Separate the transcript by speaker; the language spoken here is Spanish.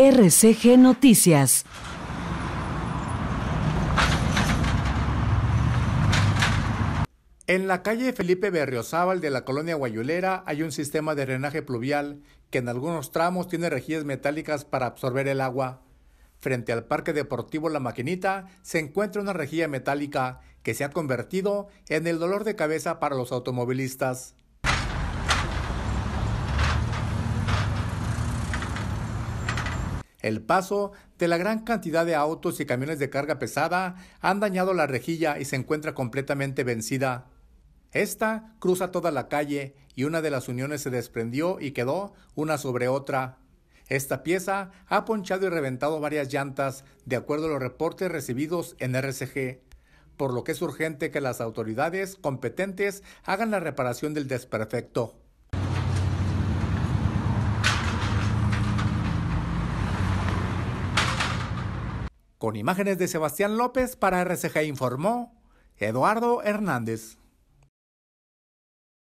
Speaker 1: RCG Noticias. En la calle Felipe Berriozábal de la colonia Guayulera hay un sistema de drenaje pluvial que en algunos tramos tiene rejillas metálicas para absorber el agua. Frente al Parque Deportivo La Maquinita se encuentra una rejilla metálica que se ha convertido en el dolor de cabeza para los automovilistas. El paso de la gran cantidad de autos y camiones de carga pesada han dañado la rejilla y se encuentra completamente vencida. Esta cruza toda la calle y una de las uniones se desprendió y quedó una sobre otra. Esta pieza ha ponchado y reventado varias llantas, de acuerdo a los reportes recibidos en RCG, por lo que es urgente que las autoridades competentes hagan la reparación del desperfecto. Con imágenes de Sebastián López para RCG informó Eduardo Hernández.